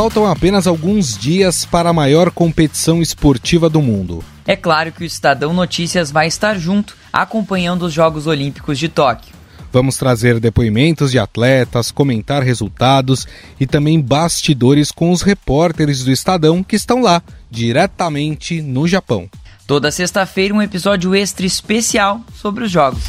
faltam apenas alguns dias para a maior competição esportiva do mundo. É claro que o Estadão Notícias vai estar junto, acompanhando os Jogos Olímpicos de Tóquio. Vamos trazer depoimentos de atletas, comentar resultados e também bastidores com os repórteres do Estadão que estão lá, diretamente no Japão. Toda sexta-feira, um episódio extra especial sobre os Jogos.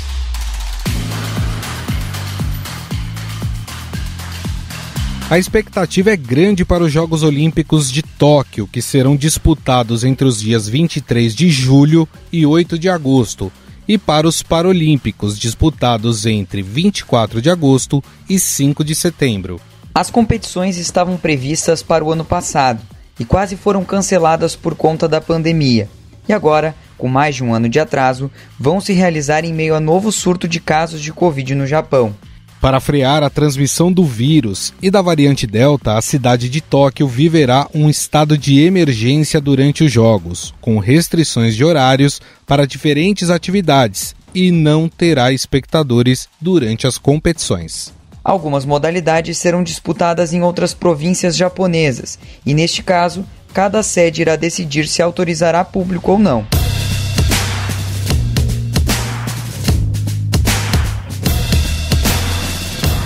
A expectativa é grande para os Jogos Olímpicos de Tóquio, que serão disputados entre os dias 23 de julho e 8 de agosto, e para os Paralímpicos, disputados entre 24 de agosto e 5 de setembro. As competições estavam previstas para o ano passado e quase foram canceladas por conta da pandemia. E agora, com mais de um ano de atraso, vão se realizar em meio a novo surto de casos de Covid no Japão. Para frear a transmissão do vírus e da variante Delta, a cidade de Tóquio viverá um estado de emergência durante os Jogos, com restrições de horários para diferentes atividades e não terá espectadores durante as competições. Algumas modalidades serão disputadas em outras províncias japonesas e, neste caso, cada sede irá decidir se autorizará público ou não.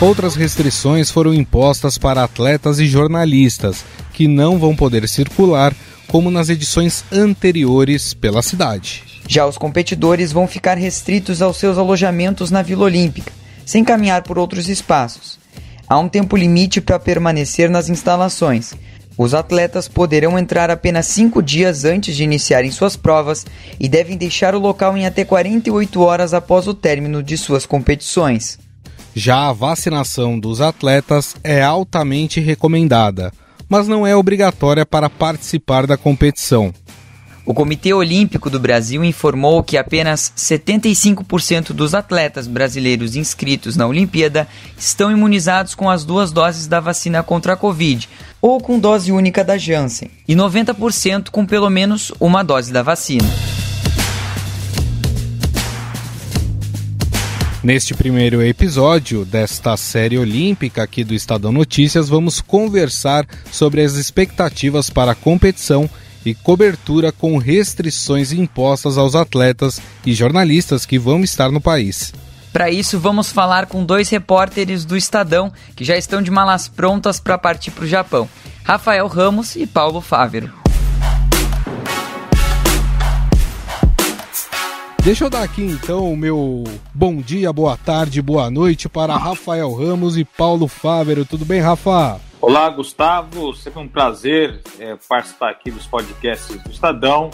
Outras restrições foram impostas para atletas e jornalistas, que não vão poder circular como nas edições anteriores pela cidade. Já os competidores vão ficar restritos aos seus alojamentos na Vila Olímpica, sem caminhar por outros espaços. Há um tempo limite para permanecer nas instalações. Os atletas poderão entrar apenas cinco dias antes de iniciarem suas provas e devem deixar o local em até 48 horas após o término de suas competições. Já a vacinação dos atletas é altamente recomendada, mas não é obrigatória para participar da competição. O Comitê Olímpico do Brasil informou que apenas 75% dos atletas brasileiros inscritos na Olimpíada estão imunizados com as duas doses da vacina contra a Covid ou com dose única da Janssen, e 90% com pelo menos uma dose da vacina. Neste primeiro episódio desta série olímpica aqui do Estadão Notícias, vamos conversar sobre as expectativas para a competição e cobertura com restrições impostas aos atletas e jornalistas que vão estar no país. Para isso, vamos falar com dois repórteres do Estadão que já estão de malas prontas para partir para o Japão: Rafael Ramos e Paulo Fávero. Deixa eu dar aqui então o meu bom dia, boa tarde, boa noite para Rafael Ramos e Paulo Fávero. Tudo bem, Rafa? Olá, Gustavo. Sempre um prazer é, participar aqui dos podcasts do Estadão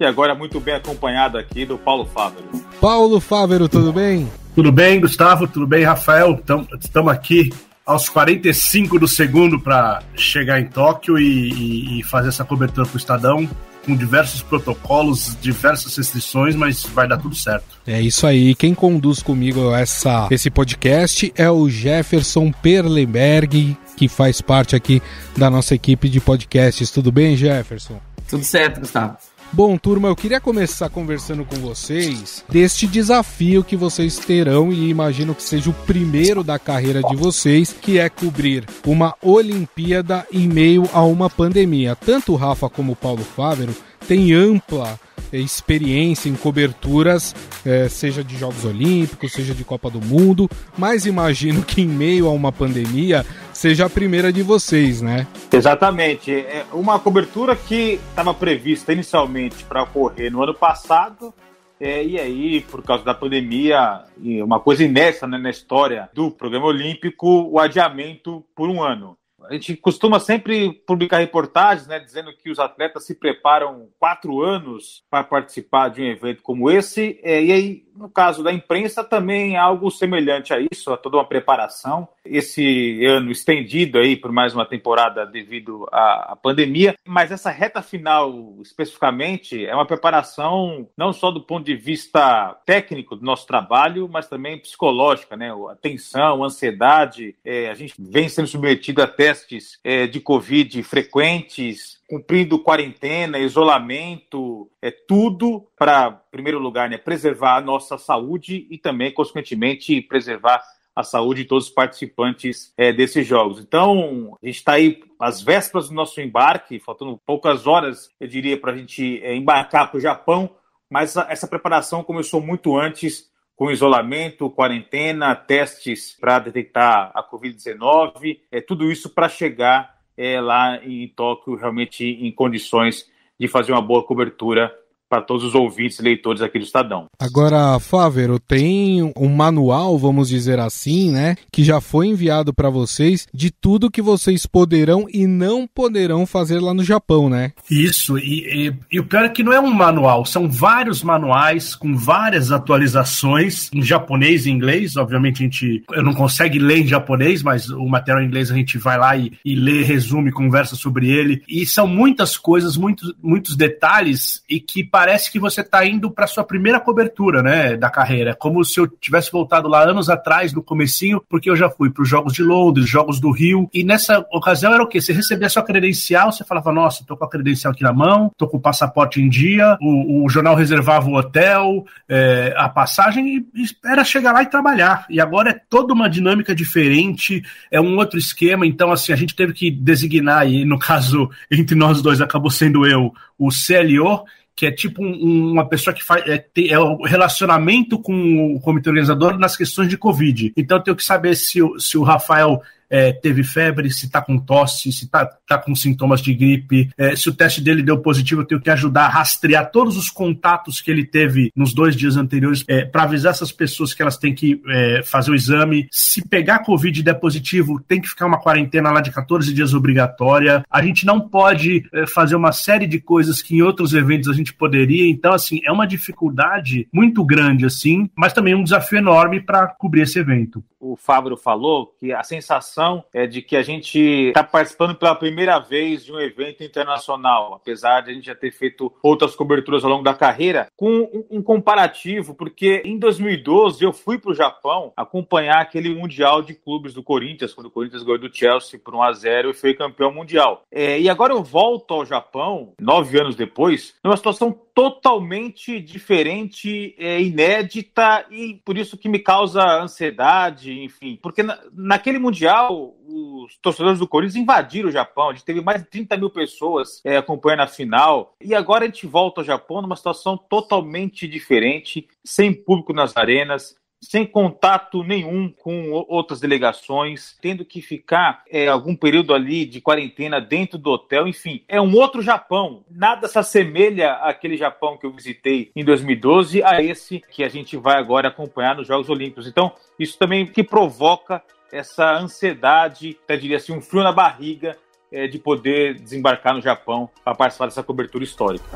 e agora muito bem acompanhado aqui do Paulo Fávero. Paulo Fávero, tudo bem? Tudo bem, Gustavo? Tudo bem, Rafael? Então, estamos aqui aos 45 do segundo para chegar em Tóquio e, e, e fazer essa cobertura para o Estadão com diversos protocolos, diversas restrições, mas vai dar tudo certo. É isso aí. Quem conduz comigo essa, esse podcast é o Jefferson Perleberg, que faz parte aqui da nossa equipe de podcasts. Tudo bem, Jefferson? Tudo certo, Gustavo. Bom, turma, eu queria começar conversando com vocês deste desafio que vocês terão e imagino que seja o primeiro da carreira de vocês, que é cobrir uma Olimpíada em meio a uma pandemia. Tanto o Rafa como o Paulo Fávero têm ampla experiência em coberturas, eh, seja de Jogos Olímpicos, seja de Copa do Mundo, mas imagino que em meio a uma pandemia seja a primeira de vocês, né? Exatamente. É uma cobertura que estava prevista inicialmente para ocorrer no ano passado, é, e aí, por causa da pandemia, uma coisa inédita né, na história do programa olímpico, o adiamento por um ano a gente costuma sempre publicar reportagens, né, dizendo que os atletas se preparam quatro anos para participar de um evento como esse. É, e aí, no caso da imprensa, também é algo semelhante a isso, a toda uma preparação. Esse ano estendido aí por mais uma temporada devido à, à pandemia, mas essa reta final especificamente é uma preparação não só do ponto de vista técnico do nosso trabalho, mas também psicológica, né? A tensão, a ansiedade, é, a gente vem sendo submetido até testes é, de Covid frequentes, cumprindo quarentena, isolamento, é tudo para, em primeiro lugar, né, preservar a nossa saúde e também, consequentemente, preservar a saúde de todos os participantes é, desses jogos. Então, a gente está aí às vésperas do nosso embarque, faltando poucas horas, eu diria, para a gente é, embarcar para o Japão, mas essa preparação começou muito antes com isolamento, quarentena, testes para detectar a Covid-19, é tudo isso para chegar é, lá em Tóquio realmente em condições de fazer uma boa cobertura para todos os ouvintes e leitores aqui do Estadão. Agora, Fávero, tem um manual, vamos dizer assim, né, que já foi enviado para vocês de tudo que vocês poderão e não poderão fazer lá no Japão, né? Isso, e, e, e o pior é que não é um manual, são vários manuais com várias atualizações em japonês e inglês, obviamente a gente não consegue ler em japonês, mas o material em inglês a gente vai lá e, e lê, resume, conversa sobre ele, e são muitas coisas, muito, muitos detalhes, e que para parece que você está indo para sua primeira cobertura, né, da carreira. É como se eu tivesse voltado lá anos atrás, no comecinho, porque eu já fui para os Jogos de Londres, Jogos do Rio, e nessa ocasião era o quê? Você recebia sua credencial, você falava, nossa, tô com a credencial aqui na mão, tô com o passaporte em dia, o, o jornal reservava o hotel, é, a passagem, e era chegar lá e trabalhar. E agora é toda uma dinâmica diferente, é um outro esquema, então assim, a gente teve que designar, e no caso, entre nós dois acabou sendo eu, o CLO, que é tipo um, uma pessoa que faz, é, tem, é o relacionamento com o comitê organizador nas questões de Covid. Então eu tenho que saber se, se o Rafael é, teve febre, se está com tosse, se está tá com sintomas de gripe, é, se o teste dele deu positivo, eu tenho que ajudar a rastrear todos os contatos que ele teve nos dois dias anteriores é, para avisar essas pessoas que elas têm que é, fazer o exame. Se pegar Covid e der positivo, tem que ficar uma quarentena lá de 14 dias obrigatória. A gente não pode é, fazer uma série de coisas que em outros eventos a gente poderia. Então, assim, é uma dificuldade muito grande, assim, mas também é um desafio enorme para cobrir esse evento. O Fábio falou que a sensação sensação é de que a gente está participando pela primeira vez de um evento internacional, apesar de a gente já ter feito outras coberturas ao longo da carreira, com um comparativo, porque em 2012 eu fui para o Japão acompanhar aquele Mundial de Clubes do Corinthians, quando o Corinthians ganhou do Chelsea por 1x0 e foi campeão mundial. É, e agora eu volto ao Japão, nove anos depois, numa situação totalmente diferente, é, inédita e por isso que me causa ansiedade, enfim. Porque na, naquele Mundial os torcedores do Corinthians invadiram o Japão. A gente teve mais de 30 mil pessoas é, acompanhando a final. E agora a gente volta ao Japão numa situação totalmente diferente, sem público nas arenas, sem contato nenhum com outras delegações, tendo que ficar é, algum período ali de quarentena dentro do hotel, enfim, é um outro Japão. Nada se assemelha àquele Japão que eu visitei em 2012 a esse que a gente vai agora acompanhar nos Jogos Olímpicos. Então, isso também que provoca essa ansiedade, até diria assim, um frio na barriga é, de poder desembarcar no Japão para participar dessa cobertura histórica.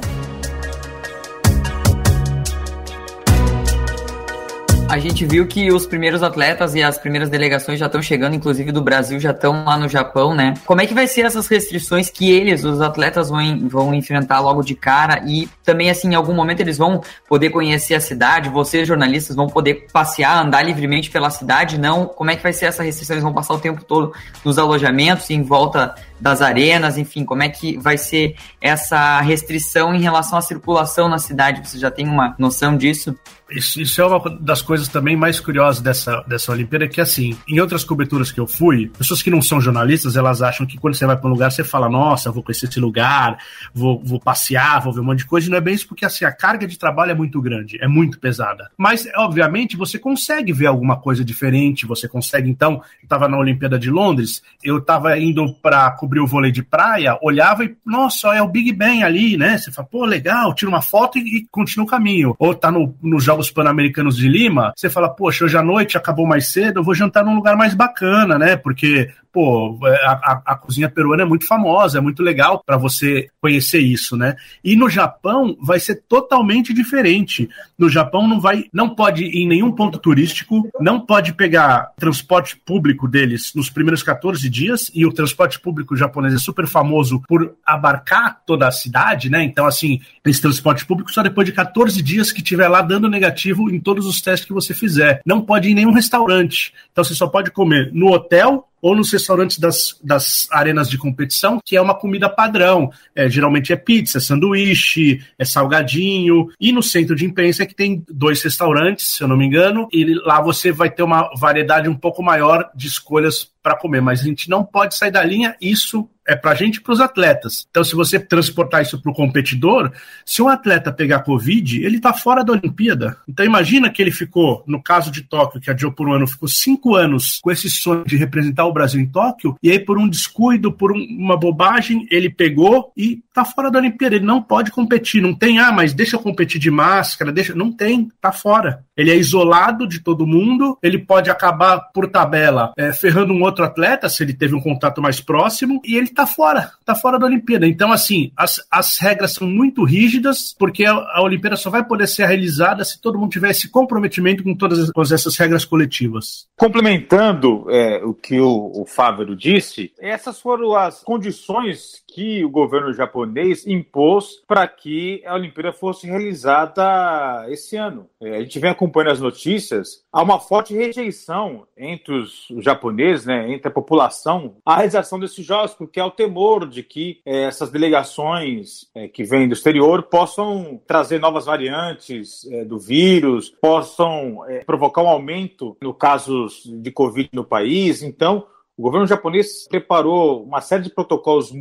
A gente viu que os primeiros atletas e as primeiras delegações já estão chegando, inclusive do Brasil, já estão lá no Japão, né? Como é que vai ser essas restrições que eles, os atletas, vão, vão enfrentar logo de cara? E também, assim, em algum momento eles vão poder conhecer a cidade? Vocês, jornalistas, vão poder passear, andar livremente pela cidade? Não? Como é que vai ser essa restrição? Eles vão passar o tempo todo nos alojamentos e em volta das arenas, enfim, como é que vai ser essa restrição em relação à circulação na cidade? Você já tem uma noção disso? Isso, isso, é uma das coisas também mais curiosas dessa, dessa Olimpíada, que assim, em outras coberturas que eu fui, pessoas que não são jornalistas, elas acham que quando você vai para um lugar, você fala, nossa, vou conhecer esse lugar, vou, vou passear, vou ver um monte de coisa, e não é bem isso, porque assim, a carga de trabalho é muito grande, é muito pesada. Mas, obviamente, você consegue ver alguma coisa diferente, você consegue, então, eu estava na Olimpíada de Londres, eu estava indo para cobriu o vôlei de praia, olhava e, nossa, é o Big Ben ali, né? Você fala, pô, legal, tira uma foto e, e continua o caminho. Ou tá no, nos Jogos Pan-Americanos de Lima, você fala, poxa, hoje à noite acabou mais cedo, eu vou jantar num lugar mais bacana, né? Porque, pô, é, a, a, a cozinha peruana é muito famosa, é muito legal para você conhecer isso, né? E no Japão vai ser totalmente diferente. No Japão não vai, não pode ir em nenhum ponto turístico, não pode pegar transporte público deles nos primeiros 14 dias, e o transporte público o japonês é super famoso por abarcar toda a cidade, né? Então, assim, esse transporte público só depois de 14 dias que tiver lá dando negativo em todos os testes que você fizer. Não pode ir em nenhum restaurante. Então, você só pode comer no hotel ou nos restaurantes das, das arenas de competição, que é uma comida padrão. É, geralmente é pizza, é sanduíche, é salgadinho. E no centro de imprensa que tem dois restaurantes, se eu não me engano, e lá você vai ter uma variedade um pouco maior de escolhas para comer. Mas a gente não pode sair da linha, isso é para a gente e para os atletas. Então, se você transportar isso para o competidor, se um atleta pegar Covid, ele está fora da Olimpíada. Então, imagina que ele ficou, no caso de Tóquio, que a Gio por um ano ficou cinco anos com esse sonho de representar o Brasil em Tóquio, e aí, por um descuido, por um, uma bobagem, ele pegou e está fora da Olimpíada. Ele não pode competir. Não tem, ah, mas deixa eu competir de máscara, deixa. Não tem, tá fora. Ele é isolado de todo mundo, ele pode acabar por tabela é, ferrando um outro atleta, se ele teve um contato mais próximo, e ele está fora, está fora da Olimpíada. Então, assim, as, as regras são muito rígidas, porque a, a Olimpíada só vai poder ser realizada se todo mundo tiver esse comprometimento com todas com essas regras coletivas. Complementando é, o que o, o Fávero disse, essas foram as condições que o governo japonês impôs para que a Olimpíada fosse realizada esse ano. É, a gente vem acompanhando as notícias, há uma forte rejeição entre os japoneses, né, entre a população, à realização desses jogos, porque a o temor de que é, essas delegações é, que vêm do exterior possam trazer novas variantes é, do vírus, possam provocar um aumento no casos de Covid no país. Então, o governo japonês preparou uma série de protocolos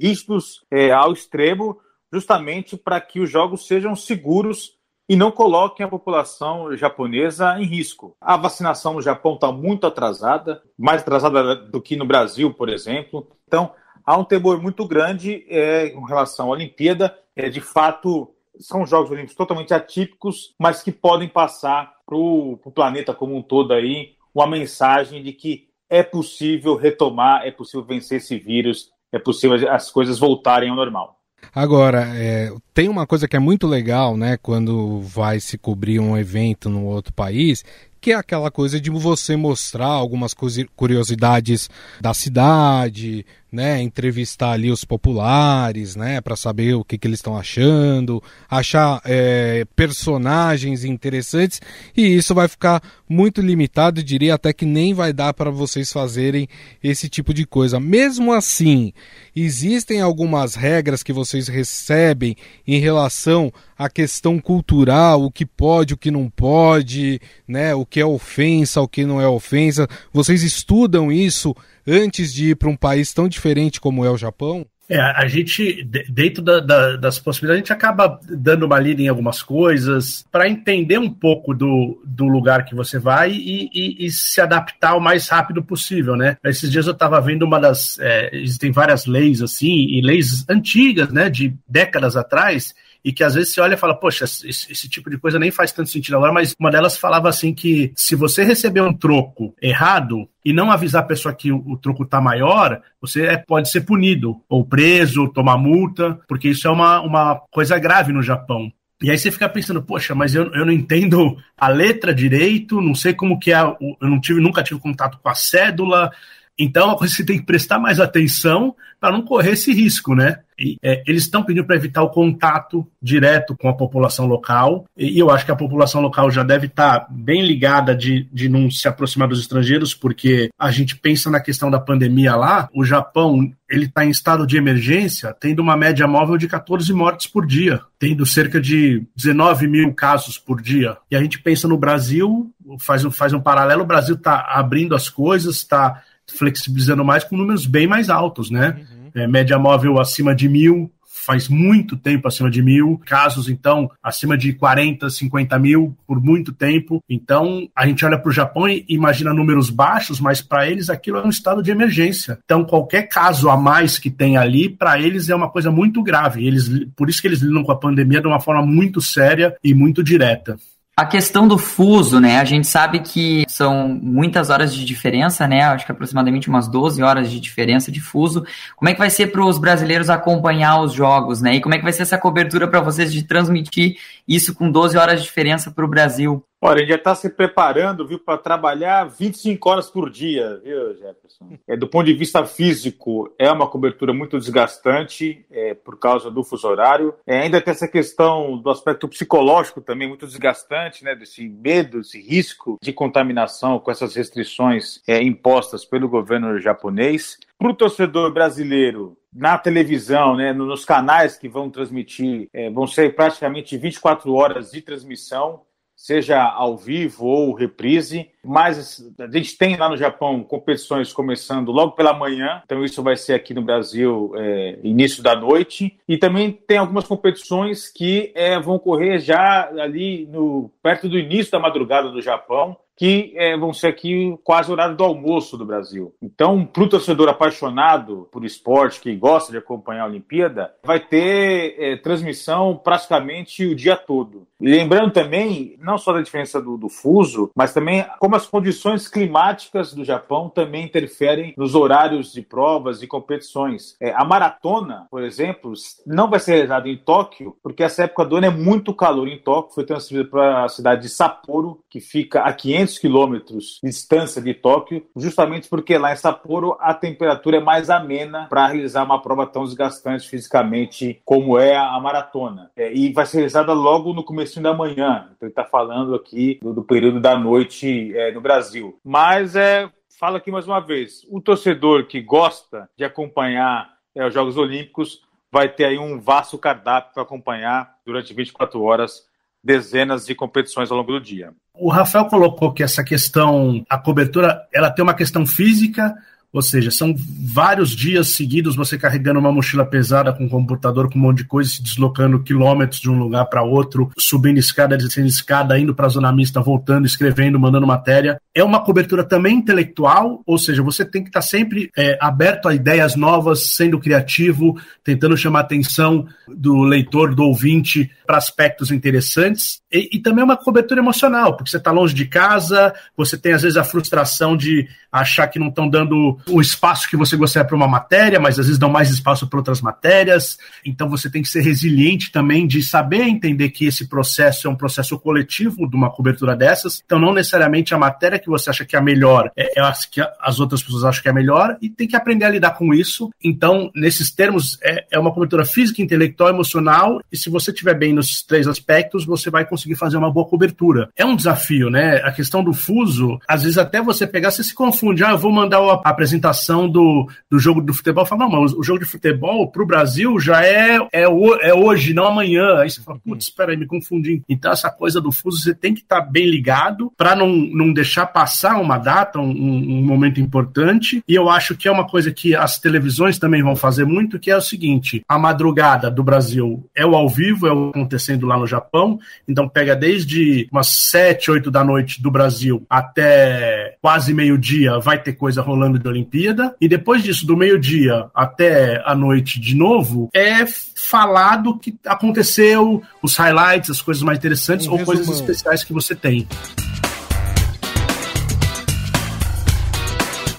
rígidos ao extremo, justamente para que os jogos sejam seguros e não coloquem a população japonesa em risco. A vacinação no Japão está muito atrasada, mais atrasada do que no Brasil, por exemplo. Então, há um temor muito grande é, em relação à Olimpíada. É, de fato, são Jogos Olímpicos totalmente atípicos, mas que podem passar para o planeta como um todo aí uma mensagem de que é possível retomar, é possível vencer esse vírus, é possível as coisas voltarem ao normal. Agora, é, tem uma coisa que é muito legal, né, quando vai se cobrir um evento num outro país, que é aquela coisa de você mostrar algumas curiosidades da cidade, né, entrevistar ali os populares, né, para saber o que, que eles estão achando, achar é, personagens interessantes e isso vai ficar muito limitado, diria até que nem vai dar para vocês fazerem esse tipo de coisa. Mesmo assim, existem algumas regras que vocês recebem em relação à questão cultural, o que pode, o que não pode, né, o que é ofensa, o que não é ofensa. Vocês estudam isso antes de ir para um país tão diferente como é o Japão? É, a gente, dentro da, da, das possibilidades, a gente acaba dando uma lida em algumas coisas para entender um pouco do, do lugar que você vai e, e, e, se adaptar o mais rápido possível, né? Esses dias eu estava vendo uma das. É, existem várias leis assim, e leis antigas, né, de décadas atrás, e que às vezes você olha e fala, poxa, esse, esse, tipo de coisa nem faz tanto sentido agora, mas uma delas falava assim que se você receber um troco errado e não avisar a pessoa que o, o troco está maior, você é, pode ser punido, ou preso, ou tomar multa, porque isso é uma, uma coisa grave no Japão. E aí você fica pensando, poxa, mas eu, eu não entendo a letra direito, não sei como que é, eu não tive, nunca tive contato com a cédula, então é uma coisa que você tem que prestar mais atenção para não correr esse risco, né? E, é, eles estão pedindo para evitar o contato direto com a população local, e, eu acho que a população local já deve estar tá bem ligada de, de não se aproximar dos estrangeiros, porque a gente pensa na questão da pandemia lá, o Japão ele está em estado de emergência, tendo uma média móvel de 14 mortes por dia, tendo cerca de 19 mil casos por dia. E a gente pensa no Brasil, faz um, faz um paralelo, o Brasil está abrindo as coisas, está flexibilizando mais com números bem mais altos, né? Uhum é, média móvel acima de mil, faz muito tempo acima de mil, casos então acima de 40, 50 mil por muito tempo. Então a gente olha para o Japão e imagina números baixos, mas para eles aquilo é um estado de emergência. Então qualquer caso a mais que tem ali, para eles é uma coisa muito grave. Eles, por isso que eles lidam com a pandemia de uma forma muito séria e muito direta. A questão do fuso, né? A gente sabe que são muitas horas de diferença, né? Acho que aproximadamente umas 12 horas de diferença de fuso. Como é que vai ser para os brasileiros acompanhar os jogos, né? E como é que vai ser essa cobertura para vocês de transmitir isso com 12 horas de diferença para o Brasil? Olha, a gente já está se preparando, viu, para trabalhar 25 horas por dia, viu, Jefferson? É, do ponto de vista físico, é uma cobertura muito desgastante é, por causa do fuso horário. É, ainda tem essa questão do aspecto psicológico também muito desgastante, né? Desse medo, desse risco de contaminação com essas restrições é, impostas pelo governo japonês. Para o torcedor brasileiro, na televisão, né, nos canais que vão transmitir, é, vão ser praticamente 24 horas de transmissão seja ao vivo ou reprise, mas a gente tem lá no Japão competições começando logo pela manhã, então isso vai ser aqui no Brasil é, início da noite. E também tem algumas competições que é, vão correr já ali no, perto do início da madrugada do Japão que é, vão ser aqui quase o horário do almoço do Brasil. Então, para o torcedor apaixonado por esporte, que gosta de acompanhar a Olimpíada, vai ter é, transmissão praticamente o dia todo. lembrando também, não só da diferença do, do fuso, mas também como as condições climáticas do Japão também interferem nos horários de provas e competições. É, a maratona, por exemplo, não vai ser realizada em Tóquio, porque essa época do ano é muito calor em Tóquio, foi transferida para a cidade de Sapporo, que fica a 500 quilômetros de distância de Tóquio, justamente porque lá em Sapporo a temperatura é mais amena para realizar uma prova tão desgastante fisicamente como é a maratona. É, e vai ser realizada logo no começo da manhã. Então ele está falando aqui do, do período da noite é, é, no Brasil. Mas é, falo aqui mais uma vez: o torcedor que gosta de acompanhar é, os Jogos Olímpicos vai ter aí um vasto cardápio para acompanhar durante 24 horas dezenas de competições ao longo do dia. O Rafael colocou que essa questão, a cobertura, ela tem uma questão física, ou seja, são vários dias seguidos você carregando uma mochila pesada com um computador, com um monte de coisa, se deslocando quilômetros de um lugar para outro, subindo escada, descendo escada, indo para a zona mista, voltando, escrevendo, mandando matéria é uma cobertura também intelectual, ou seja, você tem que estar tá sempre é, aberto a ideias novas, sendo criativo, tentando chamar a atenção do leitor, do ouvinte para aspectos interessantes. E, e, também é uma cobertura emocional, porque você está longe de casa, você tem às vezes a frustração de achar que não estão dando o espaço que você gostaria para uma matéria, mas às vezes dão mais espaço para outras matérias. Então você tem que ser resiliente também de saber entender que esse processo é um processo coletivo de uma cobertura dessas. Então não necessariamente a matéria que você acha que é a melhor é, a que as outras pessoas acham que é a melhor e tem que aprender a lidar com isso. Então, nesses termos, é, é uma cobertura física, intelectual, emocional e se você estiver bem nesses três aspectos, você vai conseguir fazer uma boa cobertura. É um desafio, né? A questão do fuso, às vezes até você pegar, você se confunde. Ah, eu vou mandar a apresentação do, do jogo do futebol. Fala, não, mas o jogo de futebol para o Brasil já é, é, é hoje, não amanhã. Aí você fala, putz, espera aí, me confundi. Então, essa coisa do fuso, você tem que estar tá bem ligado para não, não deixar passar uma data, um, um, momento importante. E eu acho que é uma coisa que as televisões também vão fazer muito, que é o seguinte: a madrugada do Brasil é o ao vivo, é o acontecendo lá no Japão. Então pega desde umas 7, 8 da noite do Brasil até quase meio-dia, vai ter coisa rolando de Olimpíada. E depois disso, do meio-dia até a noite de novo, é falar do que aconteceu, os highlights, as coisas mais interessantes ou coisas especiais que você tem.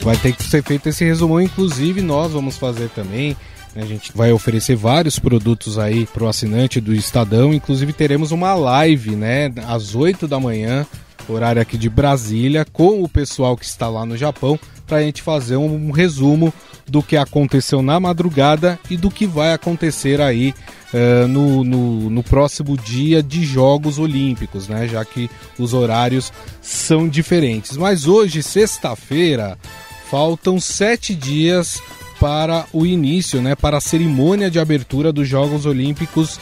vai ter que ser feito esse resumão, inclusive nós vamos fazer também. Né? A gente vai oferecer vários produtos aí para o assinante do Estadão. Inclusive teremos uma live, né, às 8 da manhã, horário aqui de Brasília, com o pessoal que está lá no Japão, para a gente fazer um resumo do que aconteceu na madrugada e do que vai acontecer aí uh, no, no, no, próximo dia de Jogos Olímpicos, né? Já que os horários são diferentes. Mas hoje, sexta-feira, Faltam sete dias para o início, né, para a cerimônia de abertura dos Jogos Olímpicos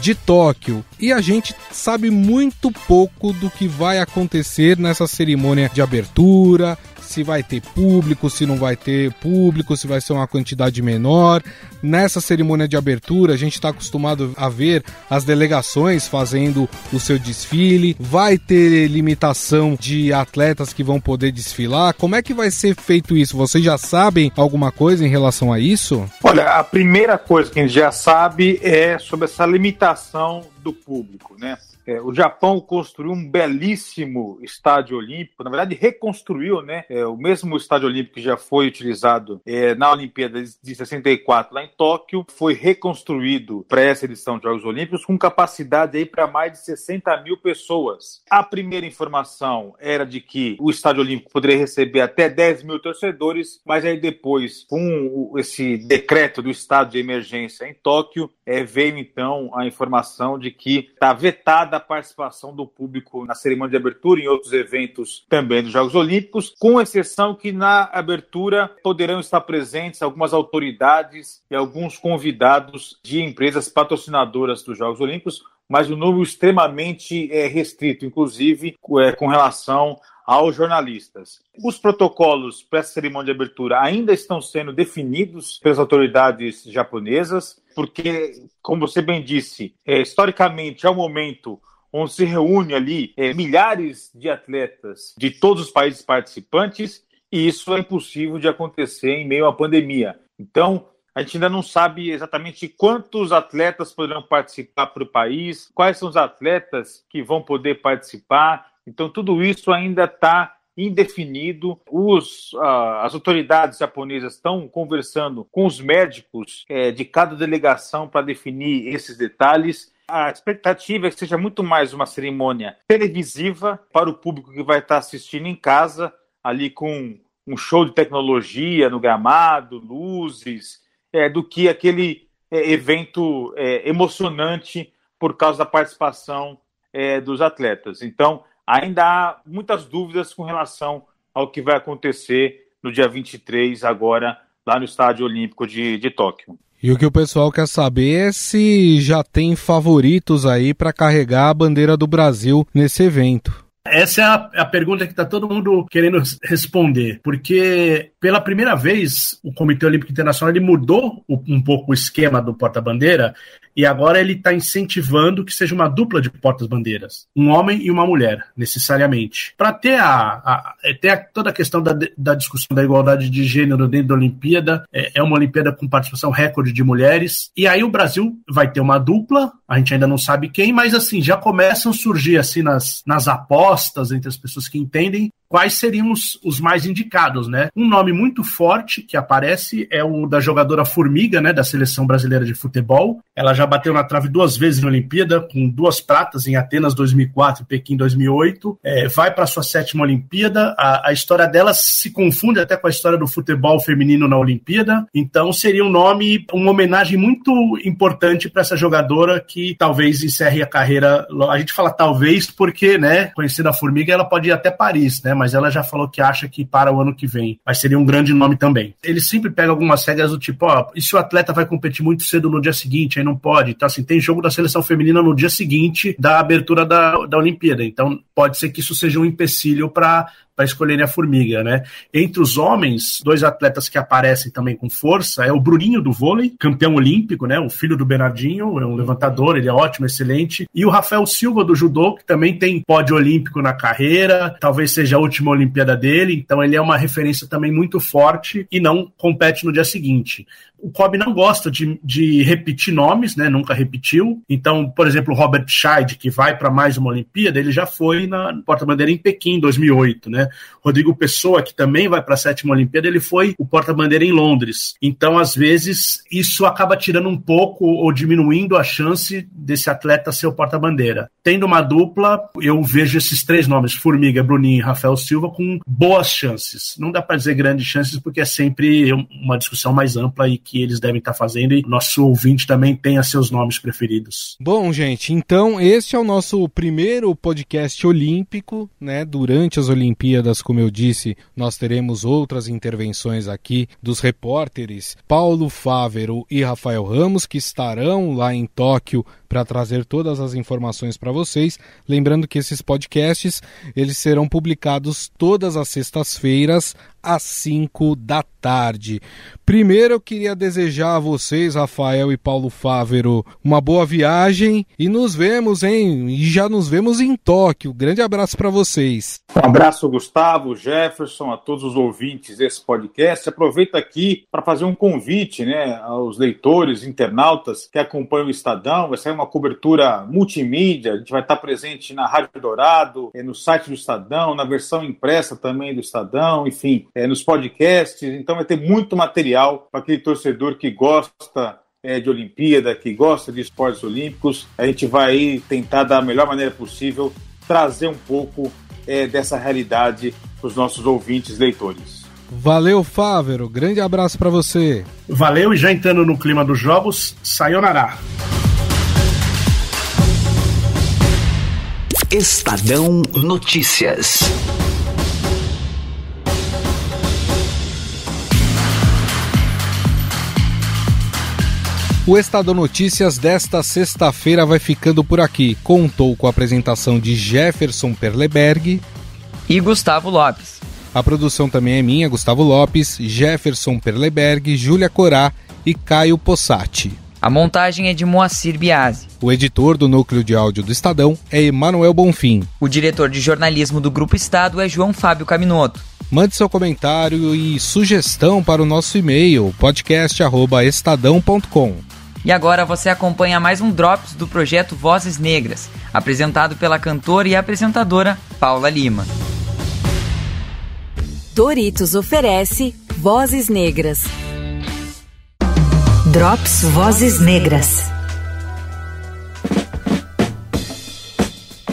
de Tóquio. E a gente sabe muito pouco do que vai acontecer nessa cerimônia de abertura, se vai ter público, se não vai ter público, se vai ser uma quantidade menor. Nessa cerimônia de abertura, a gente está acostumado a ver as delegações fazendo o seu desfile. Vai ter limitação de atletas que vão poder desfilar. Como é que vai ser feito isso? Vocês já sabem alguma coisa em relação a isso? Olha, a primeira coisa que a gente já sabe é sobre essa limitação do público, né? É, o Japão construiu um belíssimo estádio olímpico, na verdade reconstruiu, né? É, o mesmo estádio olímpico que já foi utilizado é, na Olimpíada de 64 lá em Tóquio, foi reconstruído para essa edição de Jogos Olímpicos com capacidade aí para mais de 60 mil pessoas. A primeira informação era de que o estádio olímpico poderia receber até 10 mil torcedores, mas aí depois, com esse decreto do estado de emergência em Tóquio, é, veio então a informação de que está vetada da participação do público na cerimônia de abertura e em outros eventos também dos Jogos Olímpicos, com exceção que na abertura poderão estar presentes algumas autoridades e alguns convidados de empresas patrocinadoras dos Jogos Olímpicos, mas um número extremamente é, restrito, inclusive é, com relação aos jornalistas. Os protocolos para essa cerimônia de abertura ainda estão sendo definidos pelas autoridades japonesas, porque, como você bem disse, é, historicamente é o momento onde se reúne ali é, milhares de atletas de todos os países participantes, e isso é impossível de acontecer em meio à pandemia. Então, a gente ainda não sabe exatamente quantos atletas poderão participar para o país, quais são os atletas que vão poder participar, então, tudo isso ainda está indefinido. Os, ah, as autoridades japonesas estão conversando com os médicos eh, de cada delegação para definir esses detalhes. A expectativa é que seja muito mais uma cerimônia televisiva para o público que vai estar tá assistindo em casa, ali com um show de tecnologia no gramado, luzes, eh, do que aquele eh, evento emocionante por causa da participação dos atletas. Então, ainda há muitas dúvidas com relação ao que vai acontecer no dia 23, agora lá no Estádio Olímpico de, de Tóquio. E o que o pessoal quer saber é se já tem favoritos aí para carregar a bandeira do Brasil nesse evento. Essa é a, é a pergunta que está todo mundo querendo responder, porque pela primeira vez o Comitê Olímpico Internacional ele mudou o, um pouco o esquema do porta-bandeira e agora ele está incentivando que seja uma dupla de portas-bandeiras, um homem e uma mulher, necessariamente. Para ter, a, a, é, ter a, toda a questão da, da, discussão da igualdade de gênero dentro da Olimpíada, é, é uma Olimpíada com participação recorde de mulheres, e aí o Brasil vai ter uma dupla, a gente ainda não sabe quem, mas assim, já começam a surgir assim nas, nas apostas opostas entre as pessoas que entendem quais seriam os, os, mais indicados, né? Um nome muito forte que aparece é o da jogadora Formiga, né, da seleção brasileira de futebol. Ela já bateu na trave duas vezes na Olimpíada, com duas pratas em Atenas 2004 e Pequim 2008. É, vai para sua sétima Olimpíada. A, a, história dela se confunde até com a história do futebol feminino na Olimpíada. Então seria um nome, uma homenagem muito importante para essa jogadora que talvez encerre a carreira. A gente fala talvez porque, né, conhecendo a Formiga, ela pode ir até Paris, né? mas ela já falou que acha que para o ano que vem. Mas seria um grande nome também. Ele sempre pega algumas regras do tipo, ó, e se o atleta vai competir muito cedo no dia seguinte, aí não pode. Então, assim, tem jogo da seleção feminina no dia seguinte da abertura da, da Olimpíada. Então, pode ser que isso seja um empecilho para para escolherem a formiga, né? Entre os homens, dois atletas que aparecem também com força é o Bruninho do vôlei, campeão olímpico, né? O filho do Bernardinho, é um levantador, ele é ótimo, excelente. E o Rafael Silva do judô, que também tem pódio olímpico na carreira, talvez seja a última Olimpíada dele, então ele é uma referência também muito forte e não compete no dia seguinte o Cobb não gosta de, de repetir nomes, né? Nunca repetiu. Então, por exemplo, o Robert Scheid, que vai para mais uma Olimpíada, ele já foi na porta-bandeira em Pequim, em 2008, né? Rodrigo Pessoa, que também vai para a sétima Olimpíada, ele foi o porta-bandeira em Londres. Então, às vezes, isso acaba tirando um pouco ou diminuindo a chance desse atleta ser o porta-bandeira. Tendo uma dupla, eu vejo esses três nomes, Formiga, Bruninho e Rafael Silva, com boas chances. Não dá para dizer grandes chances, porque é sempre uma discussão mais ampla que eles devem estar tá fazendo e nosso ouvinte também tenha seus nomes preferidos. Bom, gente, então esse é o nosso primeiro podcast olímpico, né? Durante as Olimpíadas, como eu disse, nós teremos outras intervenções aqui dos repórteres Paulo Fávero e Rafael Ramos que estarão lá em Tóquio para trazer todas as informações para vocês. Lembrando que esses podcasts eles serão publicados todas as sextas-feiras às 5 da tarde. Primeiro eu queria desejar a vocês, Rafael e Paulo Fávero, uma boa viagem e nos vemos, hein? E já nos vemos em Tóquio. Grande abraço para vocês. Um abraço, Gustavo, Jefferson, a todos os ouvintes desse podcast. Aproveito aqui para fazer um convite, né, aos leitores, internautas que acompanham o Estadão. Vai sair uma cobertura multimídia, a gente vai estar presente na Rádio Dourado, eh, no site do Estadão, na versão impressa também do Estadão, enfim é, nos podcasts. Então vai ter muito material para aquele torcedor que gosta é, de Olimpíada, que gosta de esportes olímpicos. A gente vai tentar, da melhor maneira possível, trazer um pouco é, dessa realidade para os nossos ouvintes, leitores. Valeu, Fávero. Grande abraço para você. Valeu, e já entrando no clima dos jogos, sayonara. Estadão Notícias. O Estadão Notícias desta sexta-feira vai ficando por aqui. Contou com a apresentação de Jefferson Perleberg e Gustavo Lopes. A produção também é minha, Gustavo Lopes, Jefferson Perleberg, Júlia Corá e Caio Possati. A montagem é de Moacir Biasi. O editor do núcleo de áudio do Estadão é Emanuel Bonfim. O diretor de jornalismo do Grupo Estado é João Fábio Caminoto. Mande seu comentário e sugestão para o nosso e-mail podcast@estadão.com. E agora você acompanha mais um Drops do projeto Vozes Negras, apresentado pela cantora e apresentadora Paula Lima. Doritos oferece Vozes Negras. Drops Vozes Negras.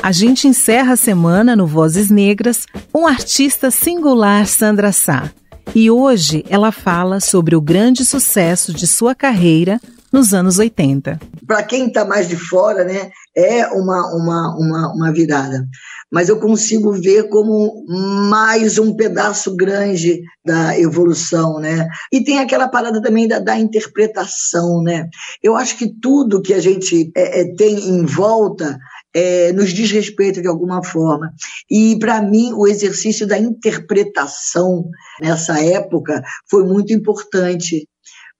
A gente encerra a semana no Vozes Negras com a artista singular Sandra Sá. E hoje ela fala sobre o grande sucesso de sua carreira nos anos 80. Para quem está mais de fora, né, é uma, uma, uma, uma virada. Mas eu consigo ver como mais um pedaço grande da evolução, né? E tem aquela parada também da, da interpretação, né? Eu acho que tudo que a gente é, é, tem em volta é, nos diz respeito de alguma forma. E, para mim, o exercício da interpretação nessa época foi muito importante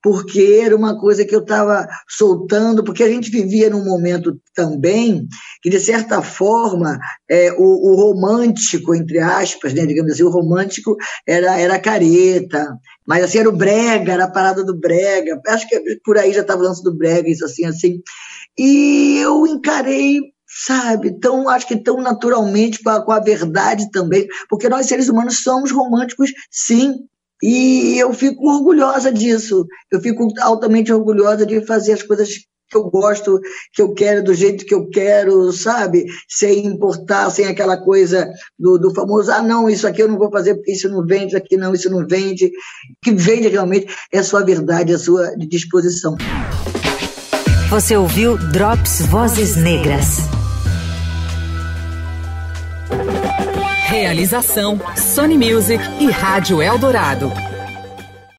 porque era uma coisa que eu estava soltando, porque a gente vivia num momento também que, de certa forma, é, o, o, romântico, entre aspas, né, digamos assim, o romântico era, era careta, mas assim, era o brega, era a parada do brega, acho que por aí já estava o lance do brega, isso assim, assim. E eu encarei sabe? Tão, acho que tão naturalmente com a, com a, verdade também, porque nós seres humanos somos românticos, sim, e eu fico orgulhosa disso. Eu fico altamente orgulhosa de fazer as coisas que eu gosto, que eu quero, do jeito que eu quero, sabe? Sem importar, sem aquela coisa do, do famoso, ah, não, isso aqui eu não vou fazer porque isso não vende, isso aqui não, isso não vende. O que vende realmente é a sua verdade, a sua disposição. Você ouviu Drops Vozes Negras. Realização Sony Music e Rádio Eldorado.